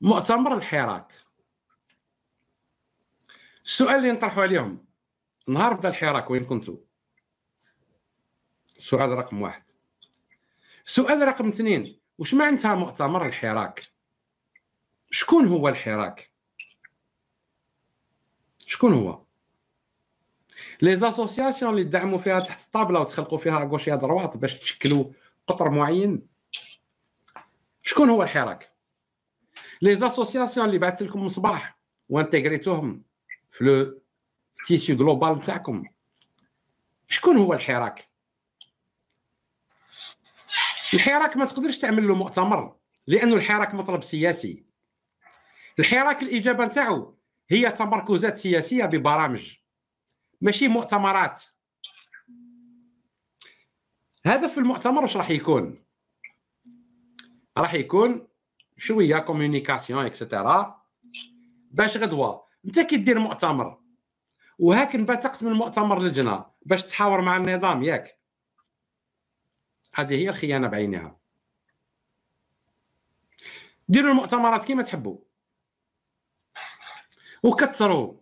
مؤتمر الحراك السؤال اللي نطرحوا عليهم نهار بدا الحراك وين كنتوا سؤال رقم واحد سؤال رقم اثنين وش معناتها مؤتمر الحراك شكون هو الحراك شكون هو لي زاسوسياسيون اللي تدعموا فيها تحت الطابله وتخلقوا فيها غوش يا دروات باش تشكلوا قطر معين شكون هو الحراك لي زاسوسياسيون اللي بعثت لكم صباح وانتيغريتوهم في لو تيسيو جلوبال تاعكم شكون هو الحراك الحراك ما تقدرش تعمل له مؤتمر لانه الحراك مطلب سياسي الحراك الاجابه نتاعو هي تمركزات سياسيه ببرامج ماشي مؤتمرات هدف المؤتمر واش راح يكون راح يكون شويه كوميونيكاسيون اكسترا باش غدوه انت كي دير مؤتمر وهاك انبثقت من مؤتمر لجنه باش تحاور مع النظام ياك هذه هي الخيانه بعينها ديروا المؤتمرات كيما تحبوا وكثروا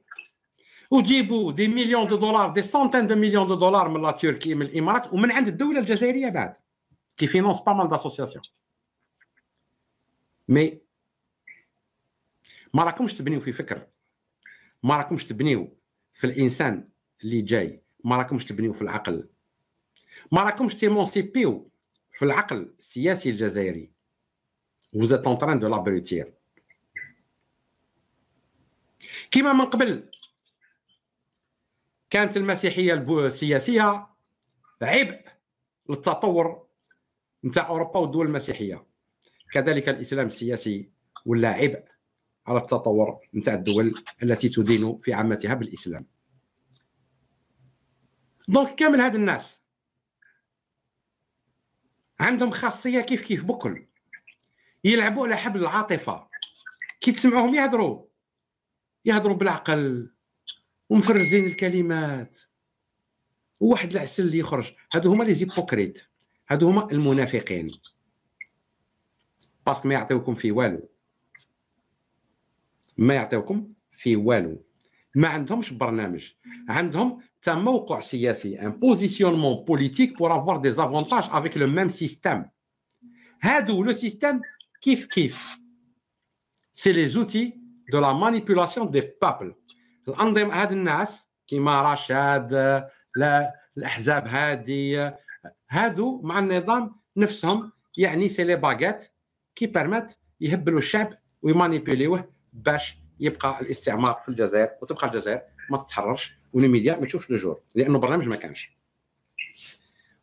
وجيبوا دي مليون دو دولار دي سونتين دو مليون دو دولار من لا تركي من الامارات ومن عند الدوله الجزائريه بعد كي فينونس با مال داسوسياسيون مي ما راكمش تبنيو في فكره ما راكمش تبنيو في الانسان اللي جاي ما راكمش تبنيو في العقل ما راكمش تيمونسيبيو في العقل السياسي الجزائري vous êtes en train de l'abrutir من قبل كانت المسيحيه السياسيه عبء للتطور نتاع اوروبا والدول المسيحيه كذلك الاسلام السياسي ولا عبء على التطور نتاع الدول التي تدين في عامتها بالاسلام دونك كامل هاد الناس عندهم خاصيه كيف كيف بكل يلعبوا على حبل العاطفه كي تسمعوهم يهضروا يهضروا بالعقل ومفرزين الكلمات وواحد العسل يخرج هادو هما لي زيبوكريت هادو هما المنافقين باسكو ما يعطيوكم فيه والو ما يعطيوكم فيه والو ما عندهمش برنامج عندهم تا موقع سياسي ان بوزيسيونمون بوليتيك بور افوار دي زافونتاج افيك لو ميم سيستيم هادو لو سيستيم كيف كيف سي لي زوتي دو لا مانيبيولاسيون دي بابل الانظمه هاد الناس كيما رشاد لا الاحزاب هادي هادو مع النظام نفسهم يعني سي لي باغيت كي بيرمات يهبلوا الشعب ويمانيبيليوه باش يبقى الاستعمار في الجزائر وتبقى الجزائر ما تتحررش والميديا ما تشوفش لجور لانه برنامج ما كانش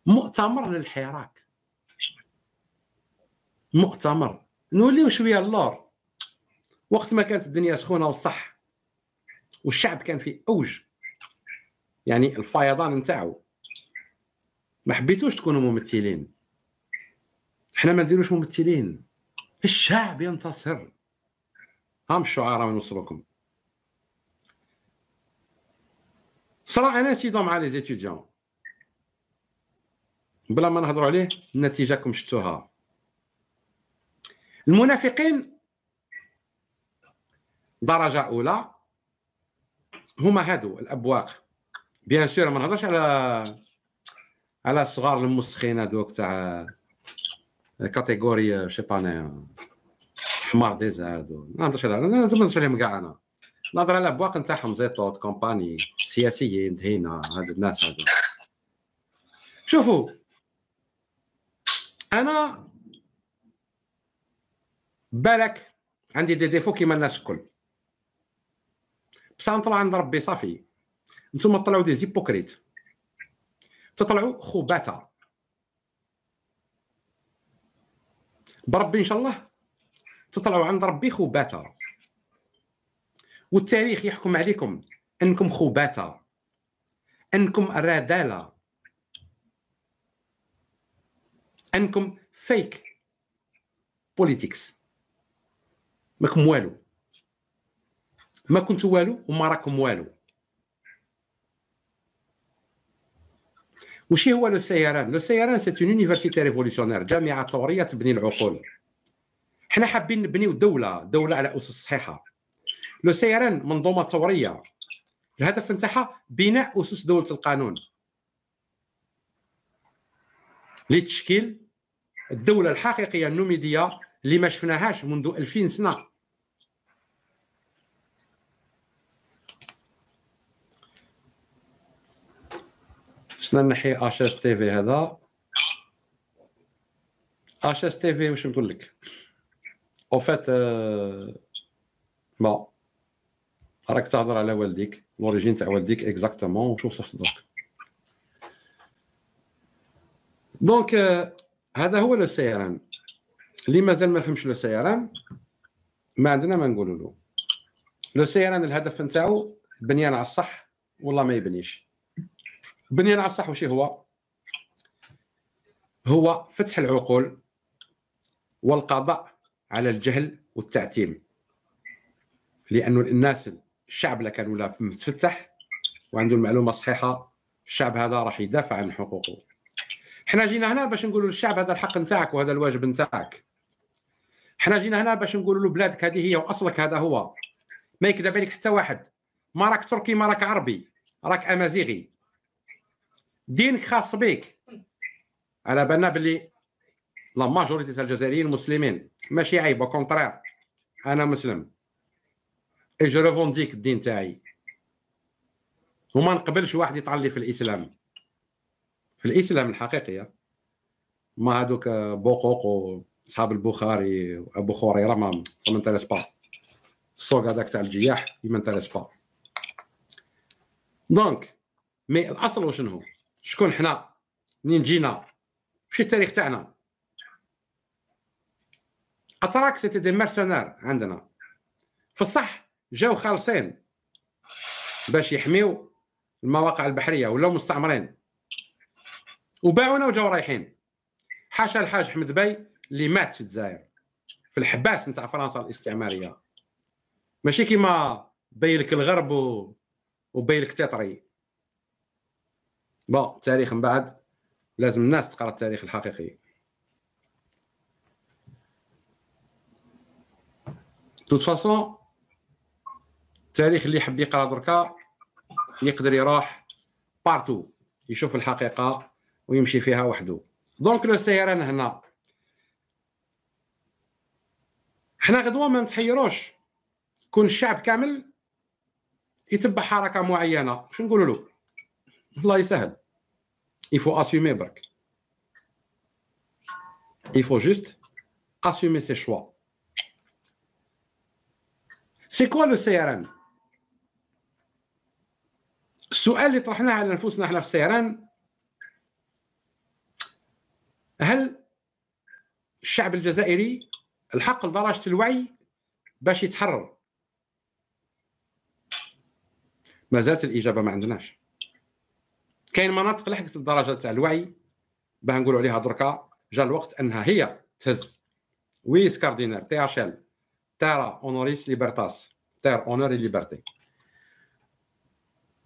مؤتمر للحراك مؤتمر نوليو شويه اللور وقت ما كانت الدنيا سخونه وصح والشعب كان في اوج يعني الفيضان نتاعو ما حبيتوش تكونوا ممثلين حنا ما نديروش ممثلين الشعب ينتصر هم الشعراء من وصلكم صرا انا سيدو مع لي زيتيديون بلا ما نهضروا عليه نتيجهكم شفتوها المنافقين درجه اولى هما هادو الابواق بيان سور ما نهضرش على على الصغار المسخين هذوك تاع كاتيجوري آه، شي باني آه، حمار دي زاد ما نهضرش عليها ما نهضرش عليهم كاع انا نهضر على بواق نتاعهم زيطوط كومباني سياسيين دهينا هاد الناس هادو شوفوا انا بالك عندي دي ديفو كيما الناس الكل بصح نطلع عند ربي صافي نتوما طلعوا دي زيبوكريت تطلعوا خباتة بربي ان شاء الله تطلعوا عند ربي خباثه والتاريخ يحكم عليكم انكم خباثه انكم رذاله انكم فيك بوليتيكس ماكم والو ما كنتوا والو وما راكم والو وشي هو لو سياران لو سياران سيت اون يونيفرسيتي ريفولوسيونير جامعه ثوريه تبني العقول حنا حابين نبنيو دوله دوله على اسس صحيحه لو سياران منظومه ثوريه الهدف نتاعها بناء اسس دوله القانون لتشكيل الدوله الحقيقيه النوميديه اللي ما شفناهاش منذ 2000 سنه خصنا نحي اش اس تي في هذا اش اس تي في واش نقول لك او فات با راك تهضر على والديك لوريجين تاع والديك اكزاكتومون وشوف صفت دونك دونك هذا هو لو سي ار ام اللي مازال ما فهمش لو سي ار ام ما عندنا ما نقولوا له لو سي ار ام الهدف نتاعو بنيان على الصح والله ما يبنيش بنيان على الصح وش هو هو فتح العقول والقضاء على الجهل والتعتيم لأن الناس الشعب لا كان ولا متفتح وعنده المعلومة الصحيحة الشعب هذا راح يدافع عن حقوقه حنا جينا هنا باش نقولوا للشعب هذا الحق نتاعك وهذا الواجب نتاعك حنا جينا هنا باش نقولوا له بلادك هذه هي واصلك هذا هو ما يكذب عليك حتى واحد ما راك تركي ما راك عربي راك امازيغي دينك خاص بك على بالنا باللي لا ماجوريتي تاع الجزائريين مسلمين ماشي عيب كونترير انا مسلم اي جو ريفونديك الدين تاعي وما نقبلش واحد يطعلي في الاسلام في الاسلام الحقيقي ما هذوك آه، بوقوق وصحاب البخاري وابو هريره ما ما انتريس با السوق هذاك تاع الجياح ما انتريس با دونك مي الاصل وشنو هو شكون حنا منين جينا شي التاريخ تاعنا اتراك سيتي دي مرسنار عندنا في الصح جاو خالصين باش يحميو المواقع البحريه ولاو مستعمرين وباعونا وجاو رايحين حاشا الحاج احمد باي اللي مات في الجزائر في الحباس نتاع فرنسا الاستعماريه ماشي كيما بيلك الغرب وبيلك لك تطري بون التاريخ من بعد لازم الناس تقرا التاريخ الحقيقي توت فاصون التاريخ اللي يحب يقرا دركا يقدر يروح بارتو يشوف الحقيقه ويمشي فيها وحده دونك لو سيران هنا حنا غدوه ما نتحيروش كون الشعب كامل يتبع حركه معينه شنو نقولوا له الله يسهل يفو اسيومي برك يفو جوست اسيومي سي شوا سي كوا لو ان السؤال اللي طرحناه على نفوسنا احنا في السيران هل الشعب الجزائري الحق لدرجه الوعي باش يتحرر مازالت الاجابه ما عندناش كاين مناطق لحقت الدرجه تاع الوعي باه نقولوا عليها دركا جا الوقت انها هي تهز ويس كاردينير تي اش ال تيرا اونوريس ليبرتاس تير اونوري ليبرتي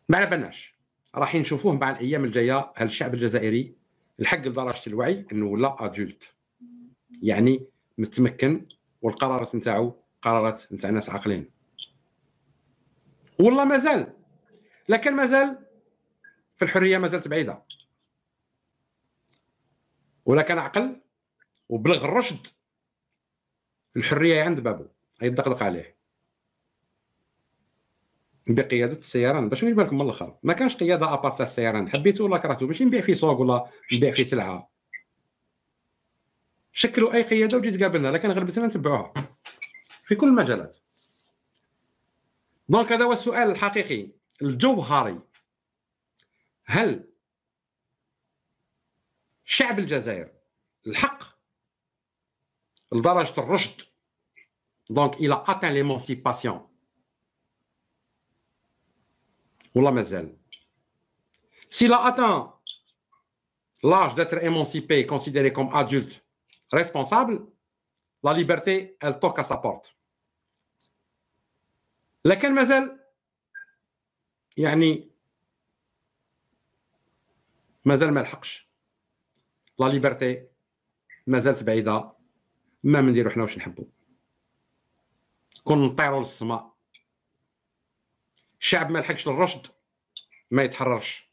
ما على بالناش راح نشوفوه مع الايام الجايه هل الشعب الجزائري الحق لدرجه الوعي انه ولا ادولت يعني متمكن والقرارات نتاعو قرارات نتاع ناس عاقلين والله مازال لكن مازال في الحريه ما زالت بعيده ولا كان عقل وبلغ الرشد الحريه عند بابو يدقدق عليه بقياده السياران باش نجيب لكم من الاخر ما كانش قياده ابارتا السياران حبيته ولا كرهتو ماشي نبيع فيه سوق ولا نبيع فيه سلعه شكلوا اي قياده وجيت قابلنا لكن غلبتنا نتبعوها في كل المجالات دونك هذا هو السؤال الحقيقي الجوهري هل شعب الجزائر الحق لدرجة الرشد دونك إلى أتان ليمونسيباسيون والله مازال S'il a atteint l'âge d'être émancipé, considéré comme adulte responsable, la liberté, elle toque à sa porte. لكن مازال يعني مازال ما لحقش لا ليبرتي مازالت بعيده ما منديرو حنا واش نحبو كون نطيرو للسماء الشعب ما لحقش للرشد ما يتحررش